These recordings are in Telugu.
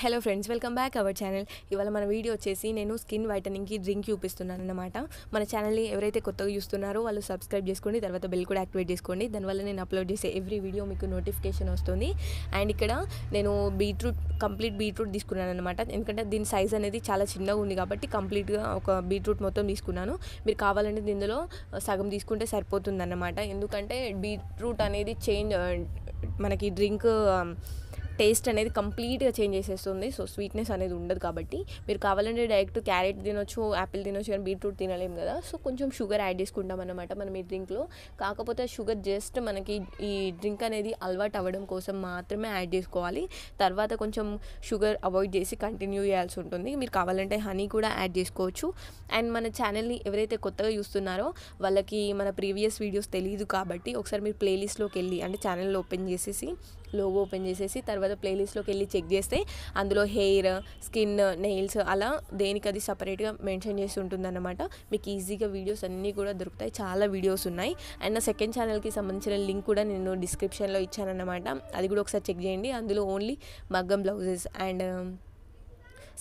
hello friends welcome back our channel ఇవాళ మన వీడియో వచ్చేసి నేను స్కిన్ వైటనింగ్కి డ్రింక్ చూపిస్తున్నాను అనమాట మన ఛానల్ని ఎవరైతే కొత్తగా చూస్తున్నారో వాళ్ళు సబ్స్క్రైబ్ చేసుకోండి తర్వాత బెల్ కూడా యాక్టివేట్ చేసుకోండి దానివల్ల నేను అప్లోడ్ చేసే ఎవ్రీ వీడియో మీకు నోటిఫికేషన్ వస్తుంది అండ్ ఇక్కడ నేను బీట్రూట్ కంప్లీట్ బీట్రూట్ తీసుకున్నాను అనమాట ఎందుకంటే దీని సైజ్ అనేది చాలా చిన్నగా ఉంది కాబట్టి కంప్లీట్గా ఒక బీట్రూట్ మొత్తం తీసుకున్నాను మీరు కావాలంటే ఇందులో సగం తీసుకుంటే సరిపోతుంది ఎందుకంటే బీట్రూట్ అనేది చేంజ్ మనకి డ్రింక్ టేస్ట్ అనేది కంప్లీట్గా చేంజ్ చేసేస్తుంది సో స్వీట్నెస్ అనేది ఉండదు కాబట్టి మీరు కావాలంటే డైరెక్ట్ క్యారెట్ తినొచ్చు యాపిల్ తినొచ్చు కానీ బీట్రూట్ తినలేము కదా సో కొంచెం షుగర్ యాడ్ చేసుకుంటాం అనమాట మనం ఈ డ్రింక్లో కాకపోతే షుగర్ జస్ట్ మనకి ఈ డ్రింక్ అనేది అలవాటు అవ్వడం కోసం మాత్రమే యాడ్ చేసుకోవాలి తర్వాత కొంచెం షుగర్ అవాయిడ్ చేసి కంటిన్యూ చేయాల్సి ఉంటుంది మీరు కావాలంటే హనీ కూడా యాడ్ చేసుకోవచ్చు అండ్ మన ఛానల్ని ఎవరైతే కొత్తగా చూస్తున్నారో వాళ్ళకి మన ప్రీవియస్ వీడియోస్ తెలియదు కాబట్టి ఒకసారి మీరు ప్లేలిస్ట్లోకి వెళ్ళి అంటే ఛానల్ ఓపెన్ చేసేసి లోగో ఓపెన్ చేసేసి తర్వాత ప్లేలిస్ట్లోకి వెళ్ళి చెక్ చేస్తే అందులో హెయిర్ స్కిన్ నెయిల్స్ అలా దేనికి అది సపరేట్గా మెన్షన్ చేసి ఉంటుందన్నమాట మీకు ఈజీగా వీడియోస్ అన్నీ కూడా దొరుకుతాయి చాలా వీడియోస్ ఉన్నాయి అండ్ నా సెకండ్ ఛానల్కి సంబంధించిన లింక్ కూడా నేను డిస్క్రిప్షన్లో ఇచ్చానన్నమాట అది కూడా ఒకసారి చెక్ చేయండి అందులో ఓన్లీ మగ్గం బ్లౌజెస్ అండ్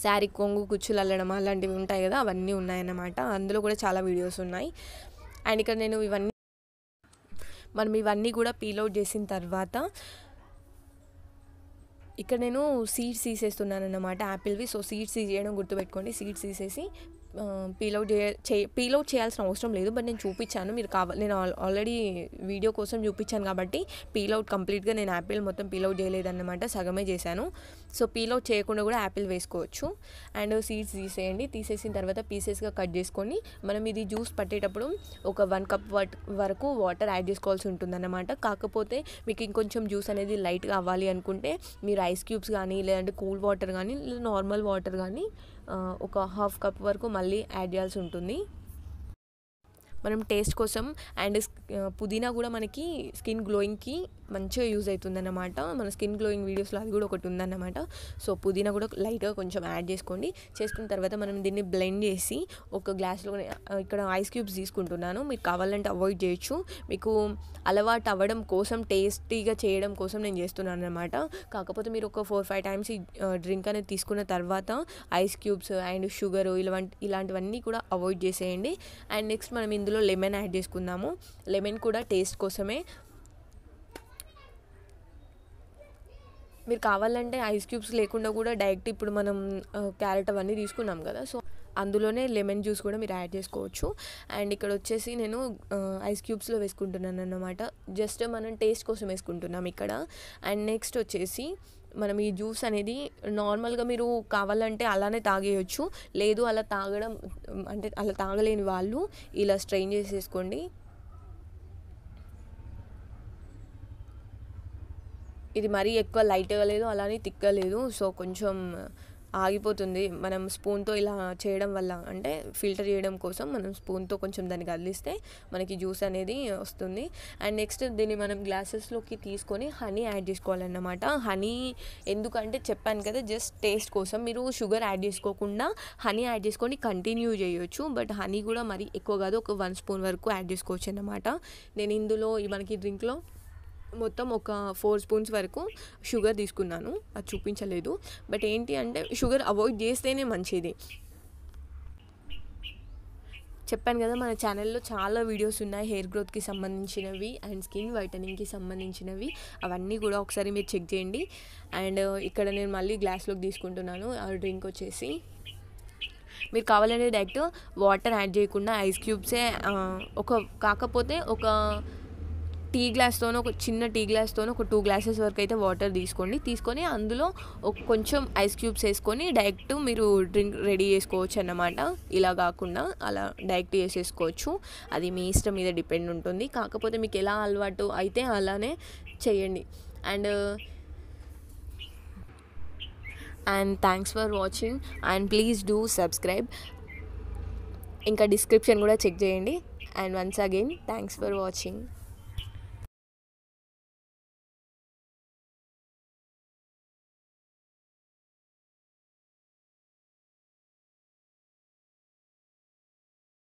శారీ కొంగు కుచ్చులు అల్లడం అలాంటివి ఉంటాయి కదా అవన్నీ ఉన్నాయన్నమాట అందులో కూడా చాలా వీడియోస్ ఉన్నాయి అండ్ ఇక్కడ నేను ఇవన్నీ మనం ఇవన్నీ కూడా పీల్ అవుట్ చేసిన తర్వాత ఇక్కడ నేను సీడ్స్ తీసేస్తున్నాను అనమాట యాపిల్వి సో సీడ్స్ తీసేయడం గుర్తుపెట్టుకోండి సీడ్స్ తీసేసి పీలౌట్ చే పీలౌట్ చేయాల్సిన అవసరం లేదు బట్ నేను చూపించాను మీరు కావాలి నేను ఆల్రెడీ వీడియో కోసం చూపించాను కాబట్టి పీలౌట్ కంప్లీట్గా నేను యాపిల్ మొత్తం పీలౌట్ చేయలేదన్నమాట సగమే చేశాను సో పీలౌట్ చేయకుండా కూడా యాపిల్ వేసుకోవచ్చు అండ్ సీడ్స్ తీసేయండి తీసేసిన తర్వాత పీసెస్గా కట్ చేసుకొని మనం ఇది జ్యూస్ పట్టేటప్పుడు ఒక వన్ కప్ వరకు వాటర్ యాడ్ చేసుకోవాల్సి ఉంటుందన్నమాట కాకపోతే మీకు ఇంకొంచెం జ్యూస్ అనేది లైట్గా అవ్వాలి అనుకుంటే మీరు ఐస్ క్యూబ్స్ కానీ లేదంటే కూల్ వాటర్ కానీ లేదా నార్మల్ వాటర్ కానీ ఒక హాఫ్ కప్ వరకు మళ్ళీ యాడ్ చేయాల్సి ఉంటుంది మనం టేస్ట్ కోసం అండ్ పుదీనా కూడా మనకి స్కిన్ గ్లోయింగ్కి మంచిగా యూజ్ అవుతుందన్నమాట మన స్కిన్ గ్లోయింగ్ వీడియోస్లో అది కూడా ఒకటి ఉందన్నమాట సో పుదీనా కూడా లైట్గా కొంచెం యాడ్ చేసుకోండి చేసుకున్న తర్వాత మనం దీన్ని బ్లెండ్ చేసి ఒక గ్లాస్లో ఇక్కడ ఐస్ క్యూబ్స్ తీసుకుంటున్నాను మీకు కావాలంటే అవాయిడ్ చేయొచ్చు మీకు అలవాటు అవ్వడం కోసం టేస్టీగా చేయడం కోసం నేను చేస్తున్నాను అనమాట కాకపోతే మీరు ఒక ఫోర్ ఫైవ్ టైమ్స్ ఈ డ్రింక్ అనేది తీసుకున్న తర్వాత ఐస్ క్యూబ్స్ అండ్ షుగర్ ఇలాంటి ఇలాంటివన్నీ కూడా అవాయిడ్ చేసేయండి అండ్ నెక్స్ట్ మనం అందులో లెమన్ యాడ్ చేసుకుందాము లెమన్ కూడా టేస్ట్ కోసమే మీరు కావాలంటే ఐస్ క్యూబ్స్ లేకుండా కూడా డైరెక్ట్ ఇప్పుడు మనం క్యారెట్ అవన్నీ తీసుకున్నాం కదా సో అందులోనే లెమన్ జ్యూస్ కూడా మీరు యాడ్ చేసుకోవచ్చు అండ్ ఇక్కడ వచ్చేసి నేను ఐస్ క్యూబ్స్లో వేసుకుంటున్నాను అన్నమాట జస్ట్ మనం టేస్ట్ కోసం వేసుకుంటున్నాం ఇక్కడ అండ్ నెక్స్ట్ వచ్చేసి మనం ఈ జ్యూస్ అనేది నార్మల్గా మీరు కావాలంటే అలానే తాగేయచ్చు లేదు అలా తాగడం అంటే అలా తాగలేని వాళ్ళు ఇలా స్ట్రెయిన్ చేసేసుకోండి ఇది మరీ ఎక్కువ లైట్గా లేదు అలానే తిక్కలేదు సో కొంచెం ఆగిపోతుంది మనం స్పూన్తో ఇలా చేయడం వల్ల అంటే ఫిల్టర్ చేయడం కోసం మనం స్పూన్తో కొంచెం దాన్ని కదిలిస్తే మనకి జ్యూస్ అనేది వస్తుంది అండ్ నెక్స్ట్ దీన్ని మనం గ్లాసెస్లోకి తీసుకొని హనీ యాడ్ చేసుకోవాలన్నమాట హనీ ఎందుకంటే చెప్పాను కదా జస్ట్ టేస్ట్ కోసం మీరు షుగర్ యాడ్ చేసుకోకుండా హనీ యాడ్ చేసుకొని కంటిన్యూ చేయొచ్చు బట్ హనీ కూడా మరి ఎక్కువ కాదు ఒక వన్ స్పూన్ వరకు యాడ్ చేసుకోవచ్చు అన్నమాట నేను ఇందులో మనకి డ్రింక్లో మొత్తం ఒక ఫోర్ స్పూన్స్ వరకు షుగర్ తీసుకున్నాను అది చూపించలేదు బట్ ఏంటి అంటే షుగర్ అవాయిడ్ చేస్తేనే మంచిది చెప్పాను కదా మన ఛానల్లో చాలా వీడియోస్ ఉన్నాయి హెయిర్ గ్రోత్కి సంబంధించినవి అండ్ స్కిన్ వైటనింగ్కి సంబంధించినవి అవన్నీ కూడా ఒకసారి మీరు చెక్ చేయండి అండ్ ఇక్కడ నేను మళ్ళీ గ్లాస్లోకి తీసుకుంటున్నాను ఆ డ్రింక్ వచ్చేసి మీరు కావాలంటే డైరెక్ట్ వాటర్ యాడ్ చేయకుండా ఐస్ క్యూబ్సే ఒక కాకపోతే ఒక టీ గ్లాస్తోనో ఒక చిన్న టీ గ్లాస్తోనో ఒక టూ గ్లాసెస్ వరకు అయితే వాటర్ తీసుకోండి తీసుకొని అందులో ఒక కొంచెం ఐస్ క్యూబ్స్ వేసుకొని డైరెక్ట్ మీరు డ్రింక్ రెడీ చేసుకోవచ్చు అన్నమాట ఇలా కాకుండా అలా డైరెక్ట్ చేసేసుకోవచ్చు అది మీ ఇష్టం మీద డిపెండ్ ఉంటుంది కాకపోతే మీకు ఎలా అలవాటు అయితే అలానే చేయండి and and thanks for watching and please do subscribe ఇంకా డిస్క్రిప్షన్ కూడా చెక్ చేయండి and once again thanks for watching